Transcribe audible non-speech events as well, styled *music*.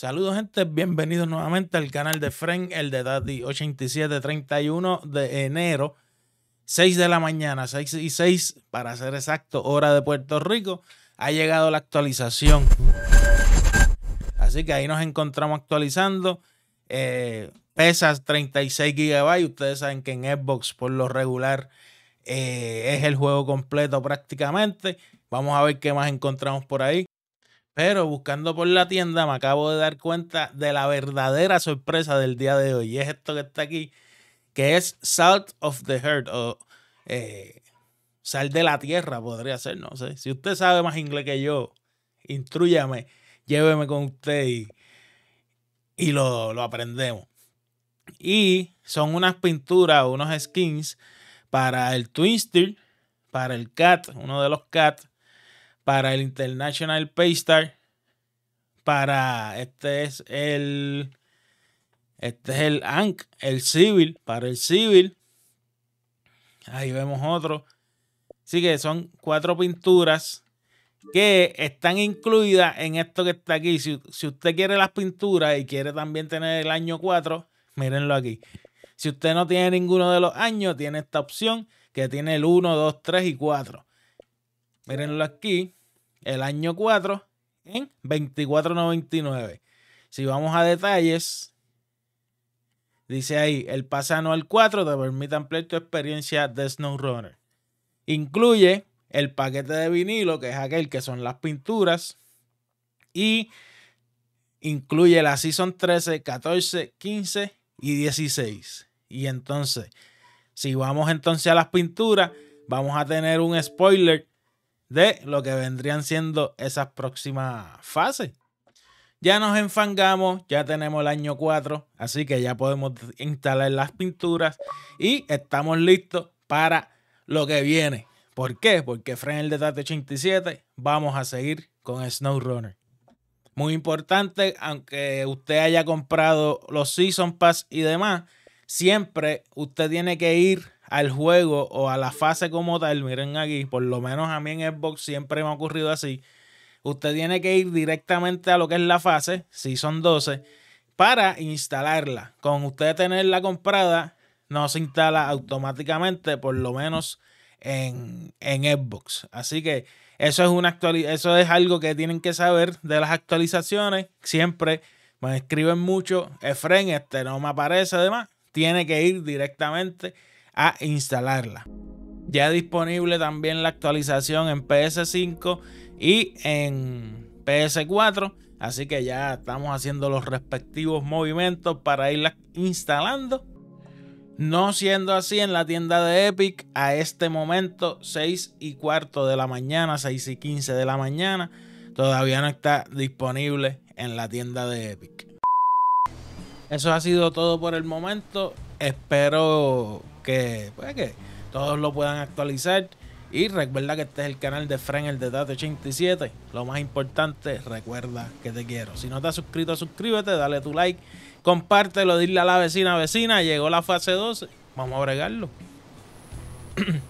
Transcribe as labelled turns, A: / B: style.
A: Saludos, gente. Bienvenidos nuevamente al canal de Fren, el de Daddy 31 de enero, 6 de la mañana, 6 y 6, para ser exacto, hora de Puerto Rico. Ha llegado la actualización. Así que ahí nos encontramos actualizando. Eh, pesas 36 GB. Ustedes saben que en Xbox, por lo regular, eh, es el juego completo prácticamente. Vamos a ver qué más encontramos por ahí buscando por la tienda me acabo de dar cuenta de la verdadera sorpresa del día de hoy. Y es esto que está aquí, que es Salt of the Earth o eh, Sal de la Tierra podría ser, no sé. Si usted sabe más inglés que yo, instruyame, lléveme con usted y, lo, aprendemos. Y son unas pinturas, unos skins para el twister, para el CAT, uno de los CAT, para el International Paystar para. Este es el. Este es el ANC, el civil, para el civil. Ahí vemos otro. Así que son cuatro pinturas que están incluidas en esto que está aquí. Si, si, usted quiere las pinturas y quiere también tener el año 4, mírenlo aquí. Si usted no tiene ninguno de los años, tiene esta opción que tiene el 1, 2, 3 y 4. Mírenlo aquí, el año 4 en 24.99. Si vamos a detalles, dice ahí, el pase al 4 te permite ampliar tu experiencia de SnowRunner. Incluye el paquete de vinilo, que es aquel que son las pinturas, y incluye la Season 13, 14, 15 y 16. Y entonces, si vamos entonces a las pinturas, vamos a tener un spoiler de lo que vendrían siendo esas próximas fases. Ya nos enfangamos, ya tenemos el año 4, así que ya podemos instalar las pinturas y estamos listos para lo que viene. ¿Por qué? Porque Frenel de detalle 87 vamos a seguir con SnowRunner. Muy importante, aunque usted haya comprado los Season Pass y demás, siempre usted tiene que ir al juego o a la fase como tal, miren aquí, por lo menos a mí en Xbox siempre me ha ocurrido así. Usted tiene que ir directamente a lo que es la fase, si son 12, para instalarla. Con usted tenerla comprada, no se instala automáticamente, por lo menos en, en Xbox. Así que eso es, una eso es algo que tienen que saber de las actualizaciones. Siempre me escriben mucho, Efren, este no me aparece además. Tiene que ir directamente a instalarla. Ya disponible también la actualización en PS5 y en PS4. Así que ya estamos haciendo los respectivos movimientos para irla instalando. No siendo así, en la tienda de Epic a este momento 6 y cuarto de la mañana, 6 y 15 de la mañana, todavía no está disponible en la tienda de Epic. Eso ha sido todo por el momento. Espero que, pues, que todos lo puedan actualizar. Y recuerda que este es el canal de Fren, el de Data 87. Lo más importante, recuerda que te quiero. Si no estás suscrito, suscríbete, dale tu like, compártelo, dile a la vecina, vecina, llegó la fase 12. Vamos a bregarlo. *clears throat*